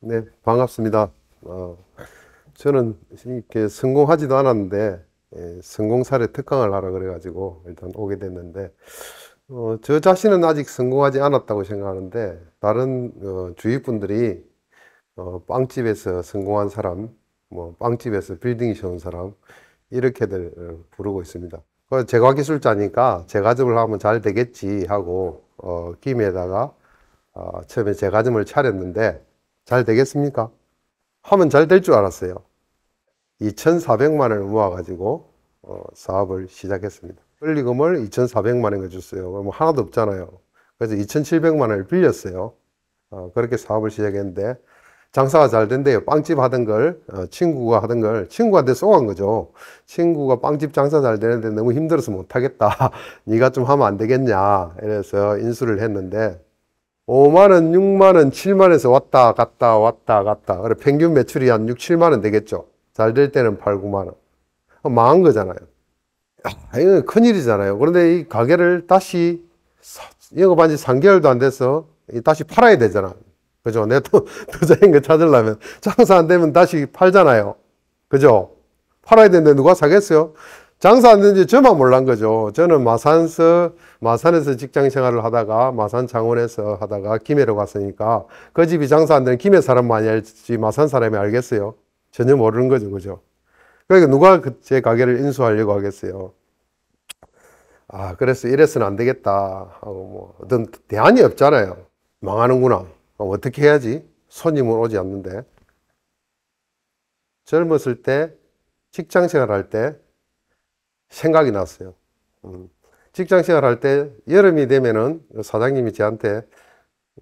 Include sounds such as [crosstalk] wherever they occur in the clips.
네, 반갑습니다. 어, 저는 이렇게 성공하지도 않았는데 예, 성공 사례 특강을 하라 그래가지고 일단 오게 됐는데 어, 저 자신은 아직 성공하지 않았다고 생각하는데 다른 어, 주위 분들이 어, 빵집에서 성공한 사람, 뭐 빵집에서 빌딩이 좋은 사람 이렇게들 부르고 있습니다. 그 제과 기술자니까 제과점을 하면 잘 되겠지 하고 어, 김에다가 어, 처음에 제과점을 차렸는데 잘 되겠습니까? 하면 잘 될 줄 알았어요. 2,400만 원을 모아가지고 어, 사업을 시작했습니다. 권리금을 2,400만 원을 줬어요. 뭐 하나도 없잖아요. 그래서 2,700만 원을 빌렸어요. 어, 그렇게 사업을 시작했는데 장사가 잘 된대요. 빵집 하던 걸 어, 친구가 하던 걸 친구한테 쏘간 거죠. 친구가 빵집 장사 잘 되는데 너무 힘들어서 못하겠다. 네가 [laughs] 좀 하면 안 되겠냐. 이래서 인수를 했는데 5만원, 6만원, 7만원에서 왔다 갔다 왔다 갔다. 그래, 평균 매출이 한 6, 7만원 되겠죠. 잘 될 때는 8, 9만원. 어, 망한 거잖아요. 아, 이거 큰일이잖아요. 그런데 이 가게를 다시 영업한 지 3개월도 안 돼서 다시 팔아야 되잖아. 그죠? 내가 또 투자인 [laughs] 거 찾으려면 장사 안 되면 다시 팔잖아요. 그죠? 팔아야 되는데 누가 사겠어요? 장사 안 되는지 저만 몰란 거죠. 저는 마산서, 마산에서 직장 생활을 하다가, 마산 창원에서 하다가 김해로 갔으니까, 그 집이 장사 안 되는 김해 사람만이 알지, 마산 사람이 알겠어요? 전혀 모르는 거죠. 그죠? 그러니까 누가 그 제 가게를 인수하려고 하겠어요? 아, 그래서 이래서는 안 되겠다. 하고 뭐, 어떤 대안이 없잖아요. 망하는구나. 어떻게 해야지? 손님은 오지 않는데. 젊었을 때, 직장 생활할 때, 생각이 났어요. 음, 직장 생활할 때 여름이 되면은 사장님이 저한테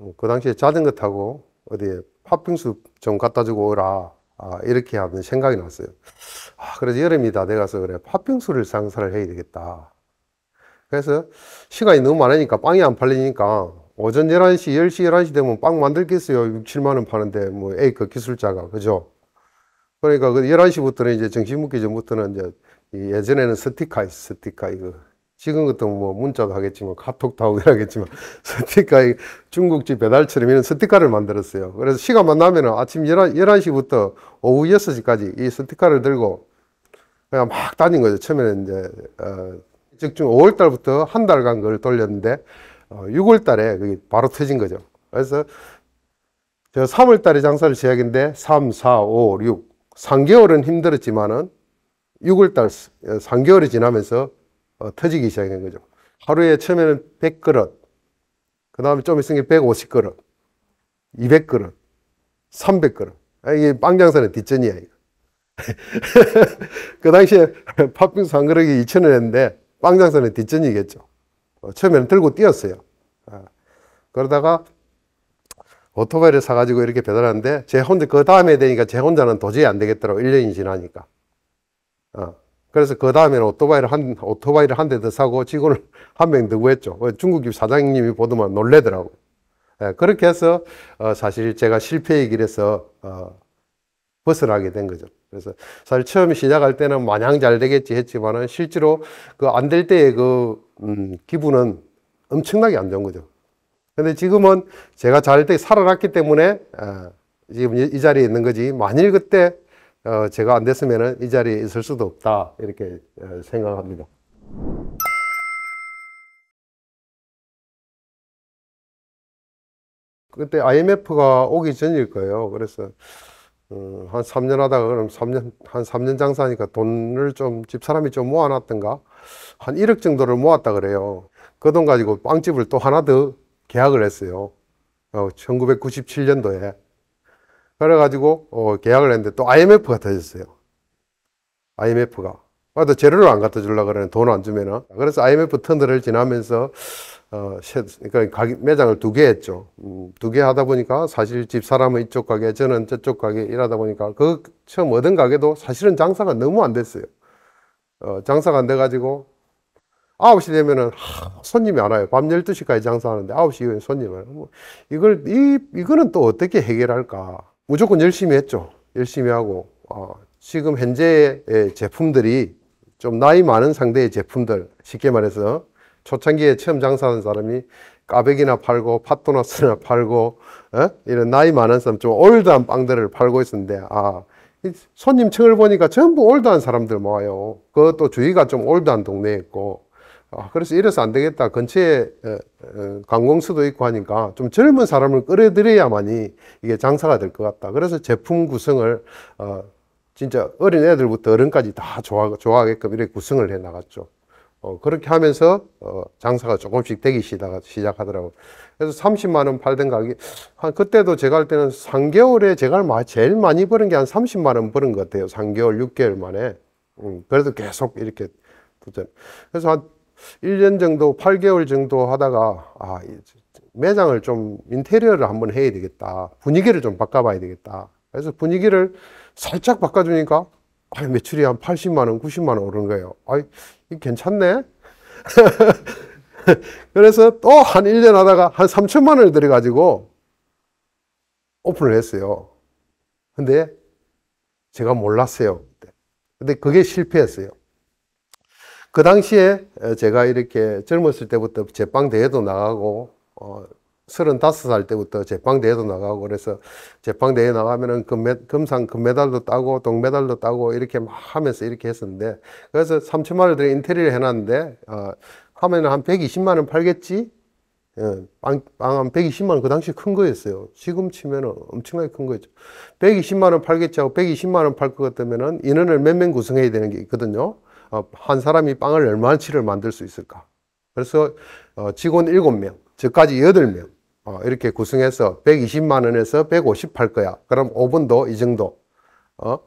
음, 그 당시에 자전거 타고 어디에 팥빙수 좀 갖다 주고 오라. 아, 이렇게 하는 생각이 났어요. 아, 그래서 여름이다 돼가서 그래. 팥빙수를 장사를 해야 되겠다. 그래서 시간이 너무 많으니까 빵이 안 팔리니까 오전 11시, 10시, 11시 되면 빵 만들겠어요. 6, 7만원 파는데, 뭐, 에이크 기술자가. 그죠? 그러니까 그 11시부터는 이제 정신 묶기 전부터는 이제 예전에는 스티카이스티카 이거. 그 지금 같은 뭐 문자도 하겠지만 카톡도 하겠지만 [laughs] 스티커 중국집 배달처럼 이런 스티카를 만들었어요. 그래서 시간만 나면 은 아침 11, 시부터 오후 6시까지 이스티카를 들고 그냥 막 다닌 거죠. 처음에는 이제 어, 즉중 5월 달부터 한 달간 그걸 돌렸는데 어, 6월 달에 그게 바로 터진 거죠. 그래서 저 3월 달에 장사를 시작인데 3, 4, 5, 6 3개월은 힘들었지만은 6월달 3개월이 어, 지나면서 어, 터지기 시작한 거죠. 하루에 처음에는 100그릇, 그 다음에 좀 있으면 150그릇, 200그릇, 300그릇. 아, 이게 빵 장사는 뒷전이야, 이거. [laughs] 그 당시에 팥빙수 한 그릇이 2 0원인데빵 장사는 뒷전이겠죠. 어, 처음에는 들고 뛰었어요. 아, 그러다가 오토바이를 사가지고 이렇게 배달하는데 제 혼자 그 다음에 되니까 제 혼자는 도저히 안 되겠더라고 1년이 지나니까 어. 그래서 그 다음에는 오토바이를 한, 오토바이를 한 대 더 사고 직원을 [laughs] 한 명 더 구했죠. 그 중국집 사장님이 보더만 놀래더라고. 예, 그렇게 해서, 어, 사실 제가 실패의 길에서, 어, 벗어나게 된 거죠. 그래서 사실 처음 시작할 때는 마냥 잘 되겠지 했지만은 실제로 그 안 될 때의 그, 음, 기분은 엄청나게 안 좋은 거죠. 근데 지금은 제가 잘때 살아났기 때문에, 어, 지금 이 자리에 있는 거지. 만일 그때 어, 제가 안 됐으면 이 자리에 있을 수도 없다 이렇게 어, 생각합니다. 그때 IMF가 오기 전일 거예요. 그래서 어, 한 3년 하다가 그럼 3년 한 3년 장사니까 돈을 좀 집사람이 좀 모아놨던가 한 1억 정도를 모았다 그래요. 그 돈 가지고 빵집을 또 하나 더 계약을 했어요. 어, 1997년도에 그래가지고 어, 계약을 했는데 또 IMF가 터졌어요. IMF가. 와도 아, 재료를 안 갖다 주려고 그러는 돈안 주면은. 그래서 IMF 터널을 지나면서 어, 그러니까 매장을 두 개 했죠. 음, 두 개 하다 보니까 사실 집 사람은 이쪽 가게, 저는 저쪽 가게 일하다 보니까 그 처음 얻은 가게도 사실은 장사가 너무 안 됐어요. 어, 장사가 안 돼가지고 9시 되면은 하, 손님이 안 와요. 밤 12시까지 장사하는데 9시 이후에 손님이 와요. 뭐, 이걸, 이, 이거는 또 어떻게 해결할까. 무조건 열심히 했죠. 열심히 하고 어, 지금 현재의 제품들이 좀 나이 많은 상대의 제품들 쉽게 말해서 초창기에 처음 장사하는 사람이 까베기나 팔고 팥도넛이나 [laughs] 팔고 에? 어? 이런 나이 많은 사람 좀 올드한 빵들을 팔고 있었는데 아 손님 층을 보니까 전부 올드한 사람들 모아요 그것도 주위가 좀 올드한 동네였고 아, 그래서 이래서 안 되겠다. 근처에 관공서도 있고 하니까 좀 젊은 사람을 끌어들여야만이 이게 장사가 될 것 같다. 그래서 제품 구성을 어, 진짜 어린 애들부터 어른까지 다 좋아, 좋아하게끔 이렇게 구성을 해 나갔죠. 어, 그렇게 하면서 어, 장사가 조금씩 되기 시작, 하더라고 그래서 30만 원 팔던 가격이 한 그때도 제가 할 때는 3개월에 제가 제일 많이 버는 게 한 30만 원 버는 것 같아요. 3개월, 6개월 만에. 음, 그래도 계속 이렇게 도전. 그래서 한 1년 정도, 8개월 정도 하다가, 아, 매장을 좀 인테리어를 한번 해야 되겠다. 분위기를 좀 바꿔봐야 되겠다. 그래서 분위기를 살짝 바꿔주니까, 아, 매출이 한 80만원, 90만원 오른 거예요. 아 괜찮네? [laughs] 그래서 또 한 1년 하다가 한 3천만원을 들여가지고 오픈을 했어요. 근데 제가 몰랐어요. 근데 그게 실패했어요. 그 당시에 제가 이렇게 젊었을 때부터 제빵대회도 나가고, 어, 35살 때부터 제빵대회도 나가고, 그래서 제빵대회 나가면은 금메, 금상 금메달도 따고, 동메달도 따고, 이렇게 막 하면서 이렇게 했었는데, 그래서 3천만 원을 들여 인테리어를 해놨는데, 어, 하면 한 120만 원 팔겠지? 예, 빵, 빵한 120만 원 그 당시 큰 거였어요. 지금 치면은 엄청나게 큰 거였죠. 120만 원 팔겠지 하고 120만 원 팔 것 같으면은 인원을 몇 명 구성해야 되는 게 있거든요. 어, 한 사람이 빵을 얼마치를 만들 수 있을까? 그래서 어, 직원 7명, 저까지 8명 어, 이렇게 구성해서 120만 원에서 150할 거야. 그럼 오븐도 이 정도, 어?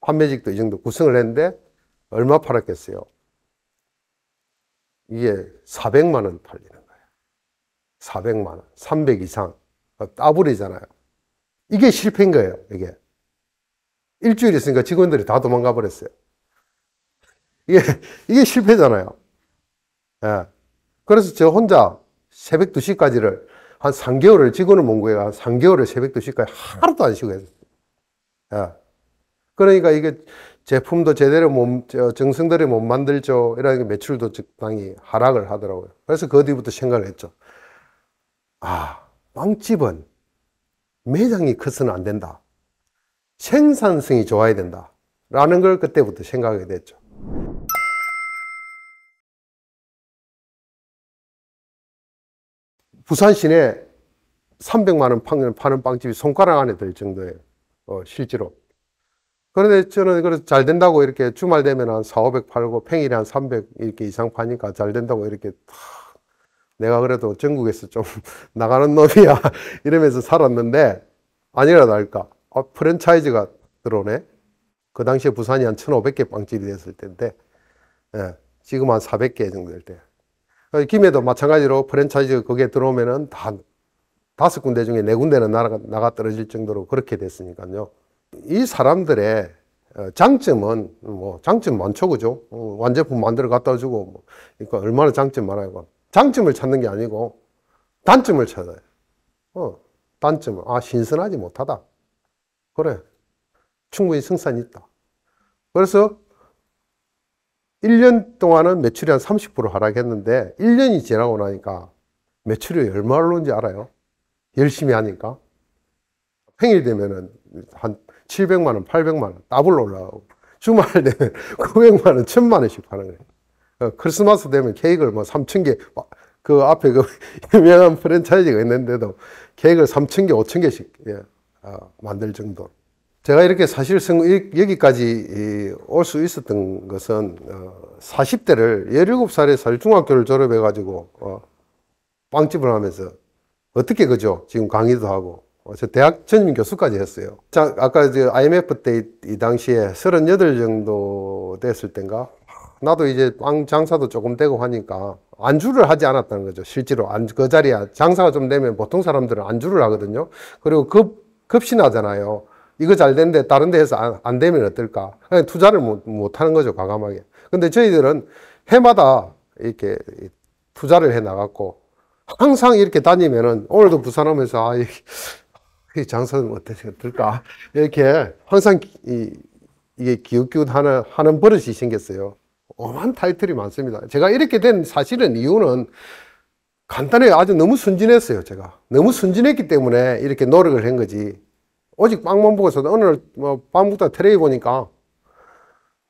판매직도 이 정도 구성을 했는데 얼마 팔았겠어요? 이게 400만 원 팔리는 거예요. 400만 원, 300 이상 따블이잖아요. 이게 실패인 거예요. 이게 일주일 있으니까 직원들이 다 도망가 버렸어요. 이게, 이게 실패잖아요. 예. 그래서 저 혼자 새벽 2시까지를 한 3개월을 직원을 모은 거예 3개월을 새벽 2시까지 하루도 안 쉬고 했어요. 예. 그러니까 이게 제품도 제대로 못, 정성들이 못 만들죠. 이러니까 매출도 적당히 하락을 하더라고요. 그래서 그 뒤부터 생각을 했죠. 아, 빵집은 매장이 커서는 안 된다. 생산성이 좋아야 된다. 라는 걸 그때부터 생각하게 됐죠. 부산 시내 300만 원 파는 빵집이 손가락 안에 들 정도예요. 어, 실제로. 그런데 저는 그래서 잘 된다고 이렇게 주말 되면 한 4, 500 팔고 평일에 한300 이렇게 이상 파니까 잘 된다고 이렇게 하, 내가 그래도 전국에서 좀 [laughs] 나가는 놈이야 [laughs] 이러면서 살았는데 아니라도 할까 아, 프랜차이즈가 들어오네 그 당시에 부산이 한 1,500개 빵집이 됐을 때인데 예, 지금 한 400개 정도 될 때. 어, 김해도 마찬가지로 프랜차이즈 거기에 들어오면은 다 다섯 군데 중에 네 군데는 나가, 나가 떨어질 정도로 그렇게 됐으니까요. 이 사람들의 어, 장점은 뭐 장점 많죠, 그죠? 어, 완제품 만들어 갖다 주고 뭐 그러니까 얼마나 장점 많아요. 장점을 찾는 게 아니고 단점을 찾아요. 어, 단점은 아 신선하지 못하다. 그래, 충분히 승산이 있다. 그래서 1년 동안은 매출이 한 30% 하락했는데 1년이 지나고 나니까 매출이 얼마 올는지 알아요? 열심히 하니까 평일 되면은 한 700만 원, 800만 원 더블 올라가고 주말 되면 900만 [laughs] 원, 1000만 원씩 파는 거예요. 어, 크리스마스 되면 케이크를 뭐 3,000개 그 앞에 그 [laughs] 유명한 프랜차이즈가 있는데도 케이크를 3,000개, 5,000개씩 예, 어, 만들 정도. 로 제가 이렇게 사실상 여기까지 올 수 있었던 것은 40대를 어, 17살에 살 중학교를 졸업해 가지고 어, 빵집을 하면서 어떻게 그죠? 지금 강의도 하고 어, 저 대학 전임 교수까지 했어요. 자, 아까 저 IMF 때 이 당시에 38 정도 됐을 땐가 나도 이제 빵 장사도 조금 되고 하니까 안주를 하지 않았다는 거죠. 실제로 안, 그 자리에 장사가 좀 되면 보통 사람들은 안주를 하거든요. 그리고 급, 급신하잖아요. 이거 잘 되는데 다른 데에서 안, 안 되면 어떨까? 그냥 투자를 못, 못 하는 거죠, 과감하게. 근데 저희들은 해마다 이렇게 투자를 해 나갔고, 항상 이렇게 다니면은, 오늘도 부산 오면서, 아, 이, 장사는 어떨까? 이렇게 항상 이, 이게 기웃기웃 하는, 하는 버릇이 생겼어요. 엄한 타이틀이 많습니다. 제가 이렇게 된 사실은 이유는 간단해요. 아주 너무 순진했어요, 제가. 너무 순진했기 때문에 이렇게 노력을 한 거지. 오직 빵만 먹었어도 어느 뭐 밤부터 테레비 보니까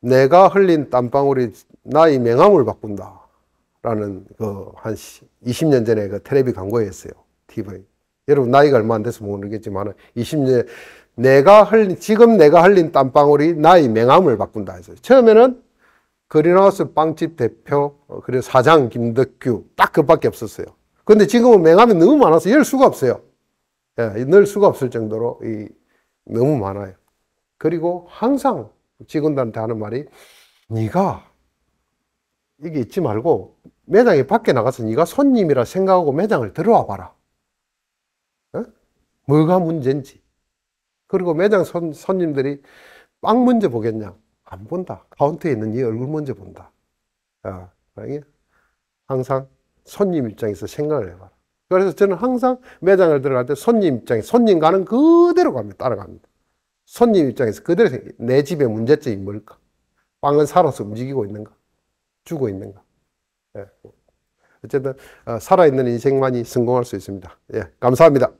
내가 흘린 땀방울이 나의 명함을 바꾼다. 라는 그한 20년 전에 그 테레비 광고였어요. TV. 여러분 나이가 얼마 안 돼서 모르겠지만 20년 내가 흘린 지금 내가 흘린 땀방울이 나의 명함을 바꾼다 해서 처음에는 그린하우스 빵집 대표 어, 그리고 사장 김덕규 딱 그밖에 없었어요. 근데 지금은 명함이 너무 많아서 열 수가 없어요. 예, 넣을 수가 없을 정도로 이 너무 많아요. 그리고 항상 직원들한테 하는 말이 네가 이게 있지 말고 매장에 밖에 나가서 네가 손님이라 생각하고 매장을 들어와 봐라. 어? 뭐가 문제인지. 그리고 매장 손, 손님들이 빵 먼저 보겠냐? 안 본다. 카운터에 있는 네 얼굴 먼저 본다. 어, 그러니까 항상 손님 입장에서 생각을 해봐라. 그래서 저는 항상 매장을 들어갈 때 손님 입장에 손님 가는 그대로 갑니다. 따라갑니다. 손님 입장에서 그대로 생기, 내 집의 문제점이 뭘까? 빵은 살아서 움직이고 있는가? 죽어 있는가? 예. 어쨌든 어, 살아있는 인생만이 성공할 수 있습니다. 예, 감사합니다.